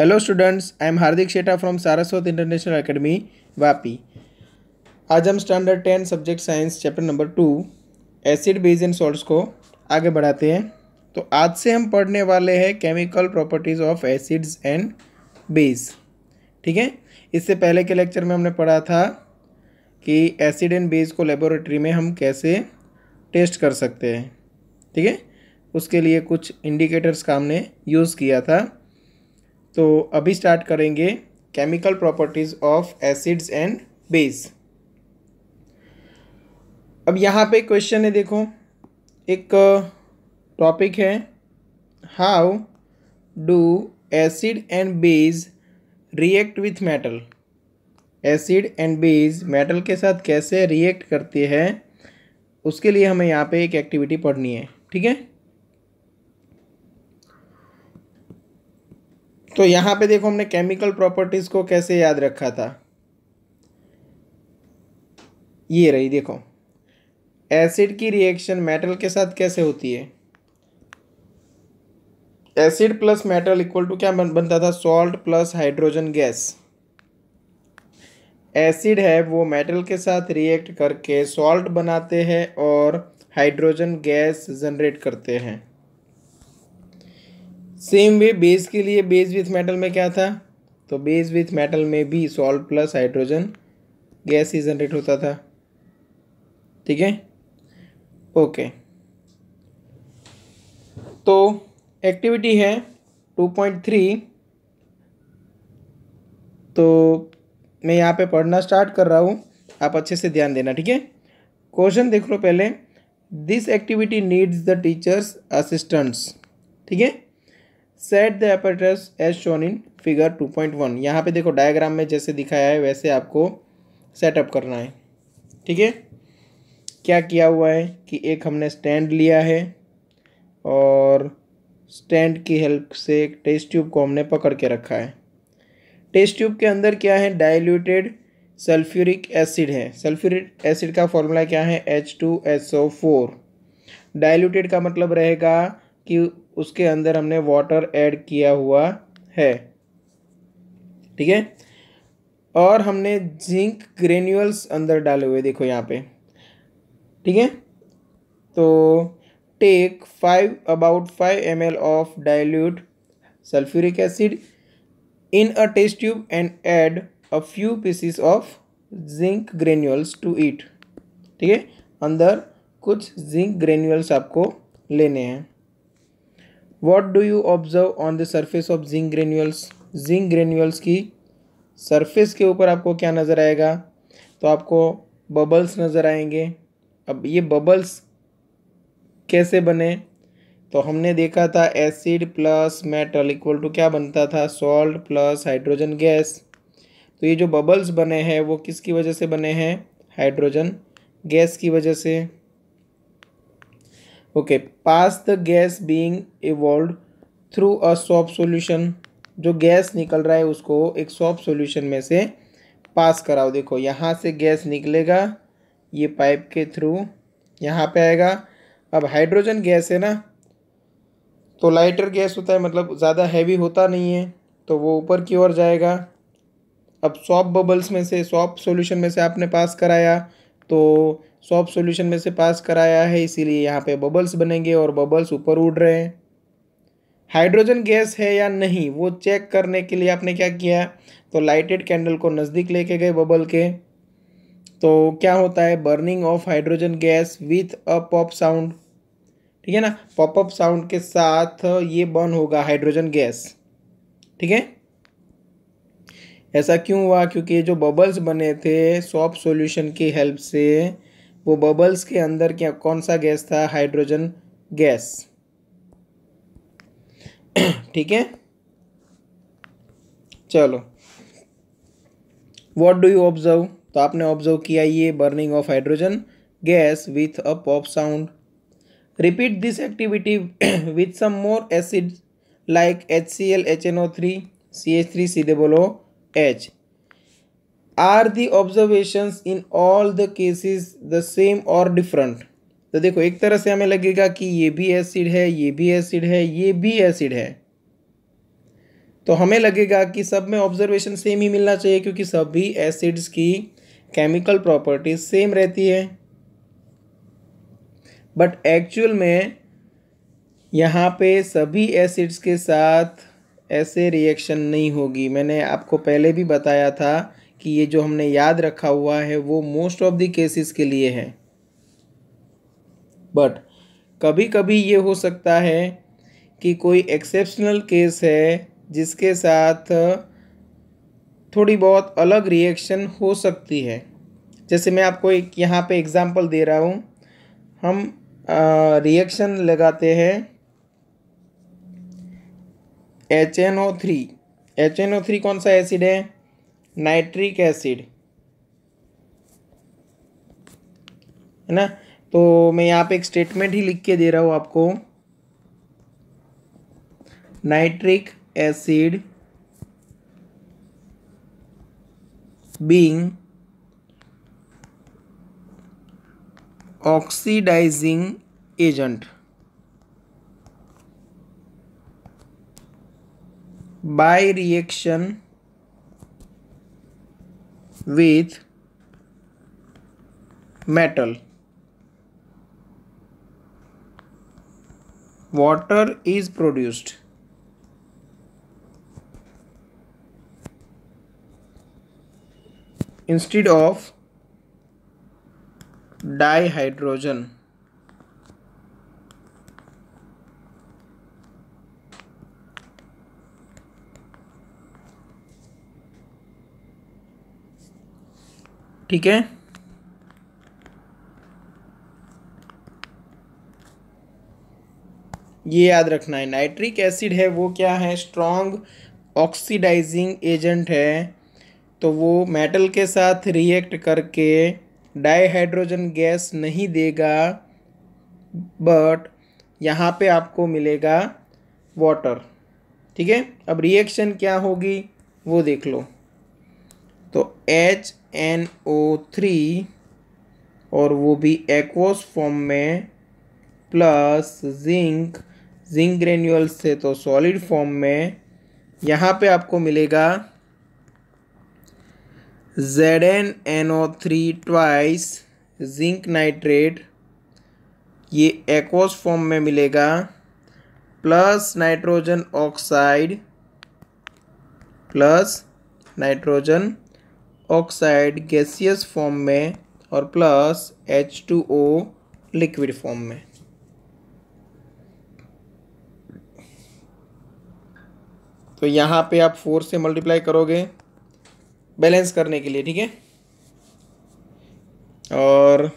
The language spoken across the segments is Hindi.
Hello students I am Hardik Sheta from Saraswat international academy Vapi आज हम standard ten subject science chapter number two acid base and salts को आगे बढ़ाते हैं तो आज से हम पढ़ने वाले हैं chemical properties of acids and base ठीक है इससे पहले के लेक्चर में हमने पढ़ा था कि एसिड एंड बेस को लेबोरेटरी में हम कैसे टेस्ट कर सकते हैं ठीक है उसके लिए कुछ इंडिकेटर्स का हमने यूज़ किया था तो अभी स्टार्ट करेंगे chemical properties of acids and base अब यहाँ पे क्वेश्चन है देखो एक टॉपिक है how do acid and base react with metal acid and base metal के साथ कैसे रिएक्ट करती है उसके लिए हमें यहाँ पे एक एक्टिविटी पढ़नी है ठीक है तो यहाँ पे देखो हमने केमिकल प्रॉपर्टीज़ को कैसे याद रखा था ये रही देखो एसिड की रिएक्शन मेटल के साथ कैसे होती है acid plus metal equal to क्या बन, बनता था salt plus hydrogen gas acid है वो मेटल के साथ रिएक्ट करके सॉल्ट बनाते हैं और हाइड्रोजन गैस जनरेट करते हैं सेम वे बेस के लिए बेस विथ मेटल में क्या था तो बेस विथ मेटल में भी सॉल्ट प्लस हाइड्रोजन गैस ही जनरेट होता था ठीक है ओके तो एक्टिविटी है टू पॉइंट थ्री तो मैं यहाँ पे पढ़ना स्टार्ट कर रहा हूँ आप अच्छे से ध्यान देना ठीक है क्वेश्चन देख लो पहले this activity needs the teachers assistants ठीक है set the apparatus as shown in figure two point one यहाँ पर देखो डायग्राम में जैसे दिखाया है वैसे आपको सेटअप करना है ठीक है क्या किया हुआ है कि एक हमने स्टैंड लिया है और स्टैंड की हेल्प से एक टेस्ट ट्यूब को हमने पकड़ के रखा है टेस्ट ट्यूब के अंदर क्या है डाइल्यूटेड सल्फ्यूरिक एसिड है सल्फ्यूरिक एसिड का फॉर्मूला क्या है H two S O four diluted का मतलब रहेगा कि उसके अंदर हमने वाटर ऐड किया हुआ है ठीक है और हमने जिंक ग्रेन्यूल्स अंदर डाले हुए देखो यहाँ पे ठीक है तो take five about five M L of dilute sulphuric acid in a test tube and add a few pieces of zinc granules to it ठीक है अंदर कुछ जिंक ग्रेन्यूल्स आपको लेने हैं what do you observe on the surface of zinc granules zinc granules की सरफेस के ऊपर आपको क्या नज़र आएगा तो आपको बबल्स नज़र आएंगे अब ये बबल्स कैसे बने तो हमने देखा था acid plus metal equal to क्या बनता था सॉल्ट प्लस हाइड्रोजन गैस तो ये जो बबल्स बने हैं वो किसकी वजह से बने हैं हाइड्रोजन गैस की वजह से okay pass the gas being evolved through a soft solution जो गैस निकल रहा है उसको एक सॉफ्ट सॉल्यूशन में से पास कराओ देखो यहाँ से गैस निकलेगा ये पाइप के थ्रू यहाँ पे आएगा अब हाइड्रोजन गैस है ना तो लाइटर गैस होता है मतलब ज़्यादा हैवी होता नहीं है तो वो ऊपर की ओर जाएगा अब सॉप बबल्स में से सॉप सॉल्यूशन में से आपने पास कराया तो सॉफ्ट सॉल्यूशन में से पास कराया है इसीलिए यहाँ पे बबल्स बनेंगे और बबल्स ऊपर उड़ रहे हैं हाइड्रोजन गैस है या नहीं वो चेक करने के लिए आपने क्या किया तो लाइटेड कैंडल को नज़दीक लेके गए बबल के तो क्या होता है burning of hydrogen gas with a pop sound ठीक है ना पॉपअप साउंड के साथ ये बर्न होगा हाइड्रोजन गैस ठीक है ऐसा क्यों हुआ क्योंकि जो बबल्स बने थे सॉप सॉल्यूशन की हेल्प से वो बबल्स के अंदर क्या कौन सा गैस था हाइड्रोजन गैस ठीक है चलो वॉट डू यू ऑब्जर्व तो आपने ऑब्जर्व किया ये burning of hydrogen gas with a pop sound repeat this activity with some more acid like H C L H N O three C H three C double O H are the observation in all the cases the same or different तो देखो एक तरह से हमें लगेगा कि ये भी एसिड है ये भी एसिड है ये भी एसिड है तो हमें लगेगा कि सब में ऑब्जर्वेशन सेम ही मिलना चाहिए क्योंकि सभी एसिड्स की केमिकल प्रॉपर्टीज सेम रहती है बट एक्चुअल में यहाँ पे सभी एसिड्स के साथ ऐसे रिएक्शन नहीं होगी मैंने आपको पहले भी बताया था कि ये जो हमने याद रखा हुआ है वो मोस्ट ऑफ द केसेस के लिए है बट कभी कभी ये हो सकता है कि कोई एक्सेप्शनल केस है जिसके साथ थोड़ी बहुत अलग रिएक्शन हो सकती है जैसे मैं आपको एक यहाँ पे एग्ज़ाम्पल दे रहा हूँ हम रिएक्शन लगाते हैं H N O three H N O three कौन सा एसिड है नाइट्रिक एसिड है ना तो मैं यहाँ पे एक स्टेटमेंट ही लिख के दे रहा हूँ आपको nitric acid being oxidising agent by reaction with metal. Water is produced. instead of dihydrogen. ठीक है ये याद रखना है नाइट्रिक एसिड है वो क्या है स्ट्रॉन्ग ऑक्सीडाइजिंग एजेंट है तो वो मेटल के साथ रिएक्ट करके डाईहाइड्रोजन गैस नहीं देगा बट यहाँ पे आपको मिलेगा वाटर ठीक है अब रिएक्शन क्या होगी वो देख लो तो एच एन ओ थ्री और वो भी एक्वस फॉर्म में प्लस जिंक जिंक ग्रेन्यूल से तो सॉलिड फॉर्म में यहाँ पे आपको मिलेगा Z N N O three twice zinc nitrate ये एक्वस फॉर्म में मिलेगा plus nitrogen oxide plus nitrogen oxide gaseous form में और plus H two O liquid form में तो यहाँ पे आप फोर से मल्टीप्लाई करोगे बैलेंस करने के लिए ठीक है और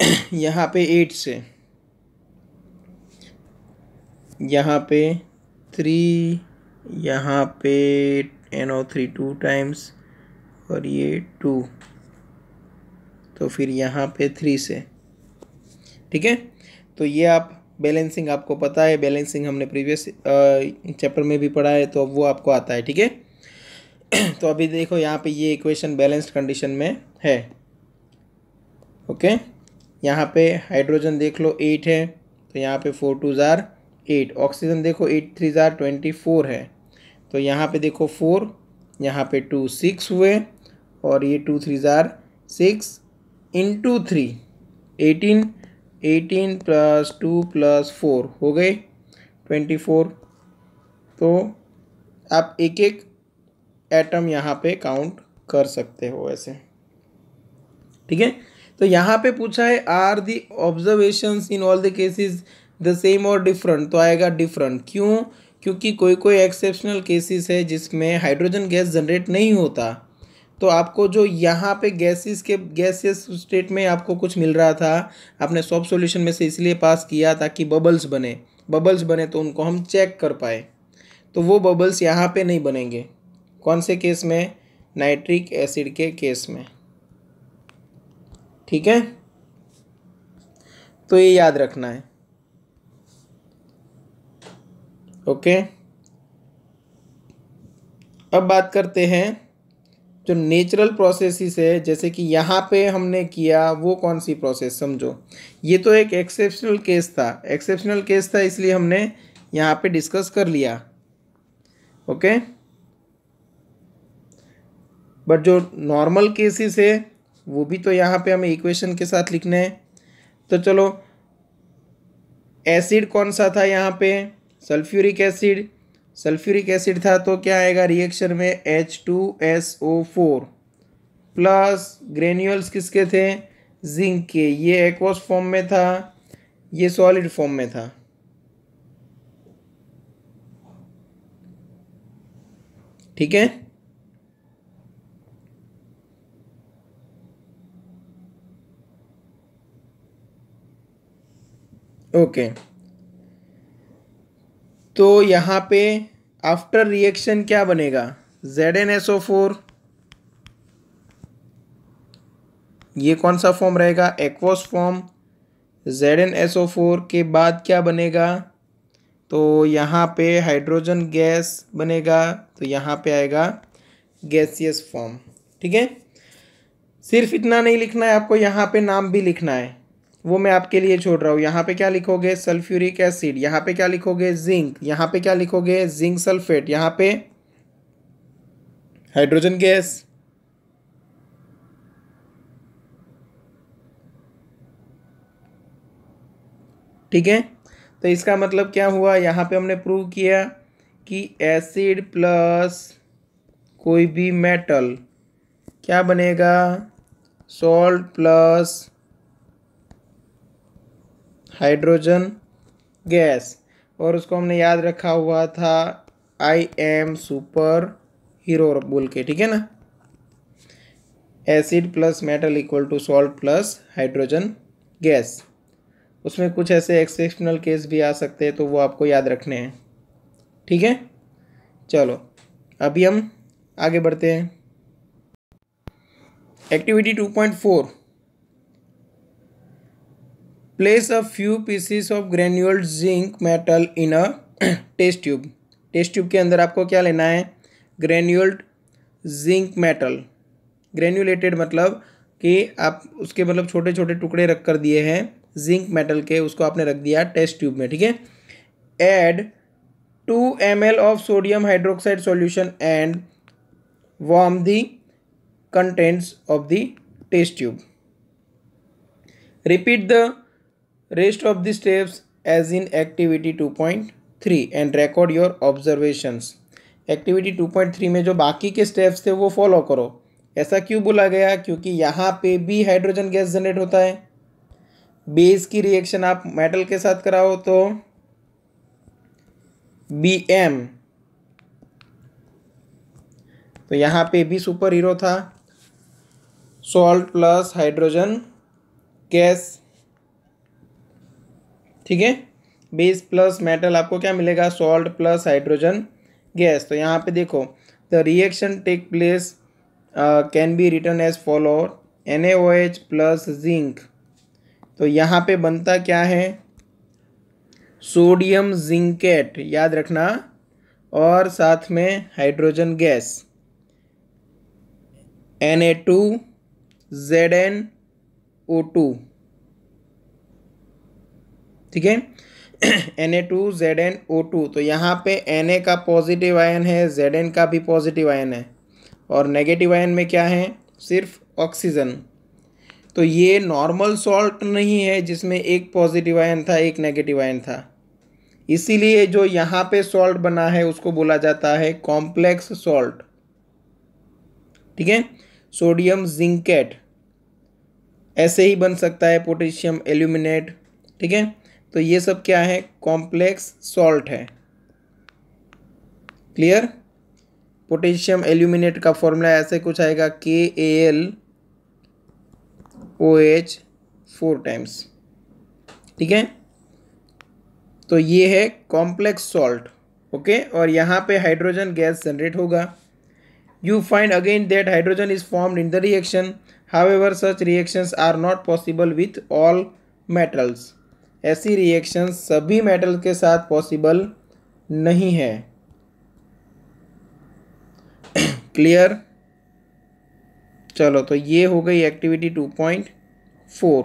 यहाँ पे एट से यहाँ पे थ्री यहाँ पे N O three two times और ये टू तो फिर यहाँ पे थ्री से ठीक है तो ये आप बैलेंसिंग आपको पता है बैलेंसिंग हमने प्रीवियस चैप्टर में भी पढ़ा है तो वो आपको आता है ठीक है तो अभी देखो यहाँ पे ये इक्वेशन बैलेंस्ड कंडीशन में है ओके यहाँ पे हाइड्रोजन देख लो एट है तो यहाँ पे four twos are eight oxygen देखो eight threes are twenty four है तो यहाँ पे देखो फोर यहाँ पे टू सिक्स हुए और ये two threes are six into three eighteen eighteen plus two plus four हो गए ट्वेंटी फोर तो आप एक एक एटम यहाँ पे काउंट कर सकते हो ऐसे ठीक है तो यहाँ पे पूछा है are the observations in all the cases the same or different तो आएगा डिफरेंट क्यों क्योंकि कोई कोई एक्सेप्शनल केसेस है जिसमें हाइड्रोजन गैस जनरेट नहीं होता तो आपको जो यहाँ पे गैसेस के गैसेस स्टेट में आपको कुछ मिल रहा था आपने सॉप सॉल्यूशन में से इसलिए पास किया ताकि बबल्स बने बबल्स बने तो उनको हम चेक कर पाए तो वो बबल्स यहाँ पे नहीं बनेंगे कौन से केस में नाइट्रिक एसिड के केस में ठीक है तो ये याद रखना है ओके अब बात करते हैं जो नेचुरल प्रोसेसेस है जैसे कि यहाँ पे हमने किया वो कौन सी प्रोसेस समझो ये तो एक एक्सेप्शनल केस था एक्सेप्शनल केस था इसलिए हमने यहाँ पे डिस्कस कर लिया ओके बट जो नॉर्मल केसेस है वो भी तो यहाँ पे हमें इक्वेशन के साथ लिखने हैं तो चलो एसिड कौन सा था यहाँ पे सल्फ्यूरिक एसिड सल्फ्यूरिक एसिड था तो क्या आएगा रिएक्शन में H two S O four plus granules किसके थे जिंक के ये एक्वस फॉर्म में था ये सॉलिड फॉर्म में था ठीक है ओके okay. तो यहाँ पे आफ्टर रिएक्शन क्या बनेगा Z N S O four ये कौन सा फॉर्म रहेगा aqueous form Z N S O four के बाद क्या बनेगा तो यहाँ पे हाइड्रोजन गैस बनेगा तो यहाँ पे आएगा गैसियस फॉर्म ठीक है सिर्फ इतना नहीं लिखना है आपको यहाँ पे नाम भी लिखना है वो मैं आपके लिए छोड़ रहा हूँ यहाँ पे क्या लिखोगे सल्फ्यूरिक एसिड यहाँ पे क्या लिखोगे जिंक यहाँ पे क्या लिखोगे जिंक सल्फेट यहाँ पे हाइड्रोजन गैस ठीक है तो इसका मतलब क्या हुआ यहाँ पे हमने प्रूव किया कि एसिड प्लस कोई भी मेटल क्या बनेगा सॉल्ट प्लस हाइड्रोजन गैस और उसको हमने याद रखा हुआ था आई एम सुपर हीरो बोल के ठीक है ना acid plus metal equal to salt plus hydrogen gas उसमें कुछ ऐसे एक्सेप्शनल केस भी आ सकते हैं तो वो आपको याद रखने हैं ठीक है चलो अभी हम आगे बढ़ते हैं activity two point four place a few pieces of granuled zinc metal in a test tube test tube के अंदर आपको क्या लेना है ग्रेन्यूल्ड जिंक मेटल ग्रेन्यूलेटेड मतलब कि आप उसके मतलब छोटे छोटे टुकड़े रख कर दिए हैं जिंक मेटल के उसको आपने रख दिया टेस्ट ट्यूब में ठीक है add two M L of sodium hydroxide solution and warm the contents of the test tube repeat the rest of the steps as in activity 2.3 and record your observations activity 2.3 में जो बाकी के स्टेप्स थे वो फॉलो करो ऐसा क्यों बोला गया क्योंकि यहाँ पे भी हाइड्रोजन गैस जनरेट होता है बेस की रिएक्शन आप मेटल के साथ कराओ तो बी एम तो यहाँ पे भी सुपर हीरो था सॉल्ट प्लस हाइड्रोजन गैस ठीक है बेस प्लस मेटल आपको क्या मिलेगा सॉल्ट प्लस हाइड्रोजन गैस तो यहाँ पे देखो the reaction take place can be written as follow N A O H plus zinc तो यहाँ पे बनता क्या है सोडियम जिंकेट याद रखना और साथ में hydrogen gas N A two Z N O two ठीक है N A two Z N O two तो यहाँ पे एन ए का पॉजिटिव आयन है जेड एन का भी पॉजिटिव आयन है और नेगेटिव आयन में क्या है सिर्फ ऑक्सीजन तो ये नॉर्मल सॉल्ट नहीं है जिसमें एक पॉजिटिव आयन था एक नेगेटिव आयन था इसीलिए जो यहाँ पे सॉल्ट बना है उसको बोला जाता है कॉम्प्लेक्स सॉल्ट ठीक है सोडियम जिंकेट ऐसे ही बन सकता है पोटेशियम एल्यूमिनेट ठीक है तो ये सब क्या है कॉम्प्लेक्स सॉल्ट है क्लियर पोटेशियम एल्यूमिनेट का फॉर्मूला ऐसे कुछ आएगा K A L O H four times ठीक है तो ये है कॉम्प्लेक्स सॉल्ट ओके और यहाँ पे हाइड्रोजन गैस जनरेट होगा find again that hydrogen is is in the reaction however such reaction are not possible with all metals ऐसी रिएक्शन सभी मेटल के साथ पॉसिबल नहीं है क्लियर चलो तो ये हो गई एक्टिविटी टू पॉइंट फोर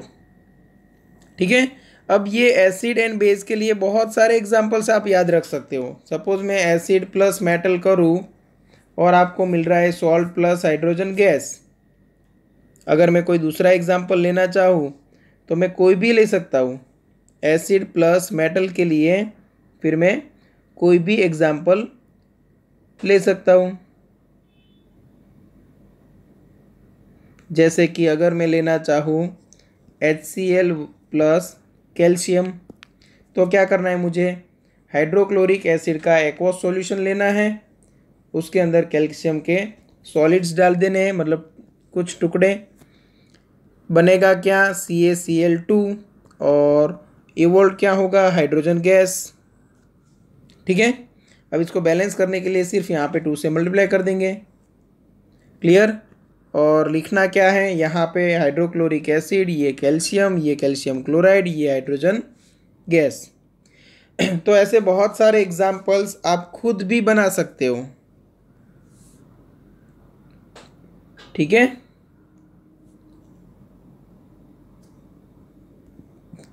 ठीक है अब ये एसिड एंड बेस के लिए बहुत सारे एग्जांपल्स आप याद रख सकते हो सपोज मैं एसिड प्लस मेटल करूँ और आपको मिल रहा है सॉल्ट प्लस हाइड्रोजन गैस अगर मैं कोई दूसरा एग्जांपल लेना चाहूँ तो मैं कोई भी ले सकता हूँ एसिड प्लस मेटल के लिए फिर मैं कोई भी एग्जाम्पल ले सकता हूँ जैसे कि अगर मैं लेना चाहूँ H C L plus calcium तो क्या करना है मुझे हाइड्रोक्लोरिक एसिड का एक्वा सॉल्यूशन लेना है उसके अंदर कैल्शियम के सॉलिड्स डाल देने हैं मतलब कुछ टुकड़े बनेगा क्या सी ए सी एल टू और ए वोल्ट क्या होगा हाइड्रोजन गैस ठीक है अब इसको बैलेंस करने के लिए सिर्फ यहाँ पे टू से मल्टीप्लाई कर देंगे क्लियर और लिखना क्या है यहाँ पे हाइड्रोक्लोरिक एसिड ये कैल्शियम ये कैल्शियम क्लोराइड ये हाइड्रोजन गैस तो ऐसे बहुत सारे एग्जाम्पल्स आप खुद भी बना सकते हो ठीक है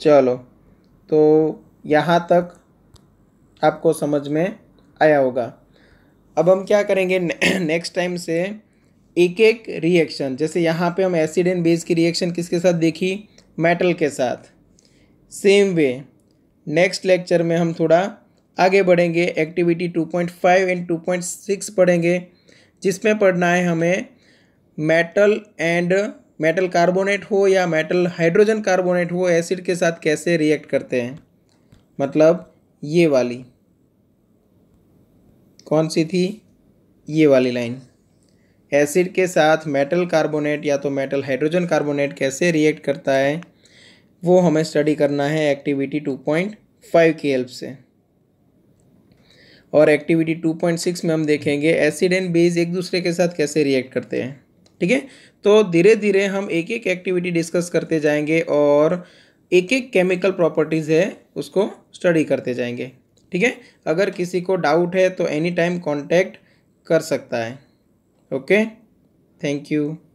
चलो तो यहाँ तक आपको समझ में आया होगा अब हम क्या करेंगे नेक्स्ट टाइम से एक एक रिएक्शन जैसे यहाँ पे हम एसिड एंड बेस की रिएक्शन किसके साथ देखी मेटल के साथ सेम वे नेक्स्ट लेक्चर में हम थोड़ा आगे बढ़ेंगे एक्टिविटी 2.5 एंड 2.6 पढ़ेंगे जिसमें पढ़ना है हमें मेटल एंड मेटल कार्बोनेट हो या मेटल हाइड्रोजन कार्बोनेट हो एसिड के साथ कैसे रिएक्ट करते हैं मतलब ये वाली कौन सी थी ये वाली लाइन एसिड के साथ मेटल कार्बोनेट या तो मेटल हाइड्रोजन कार्बोनेट कैसे रिएक्ट करता है वो हमें स्टडी करना है एक्टिविटी 2.5 की हेल्प से और एक्टिविटी 2.6 में हम देखेंगे एसिड एंड बेस एक दूसरे के साथ कैसे रिएक्ट करते हैं ठीक है तो धीरे धीरे हम एक एक एक्टिविटी डिस्कस करते जाएंगे और एक एक केमिकल प्रॉपर्टीज़ है उसको स्टडी करते जाएंगे ठीक है अगर किसी को डाउट है तो एनी टाइम कॉन्टैक्ट कर सकता है ओके थैंक यू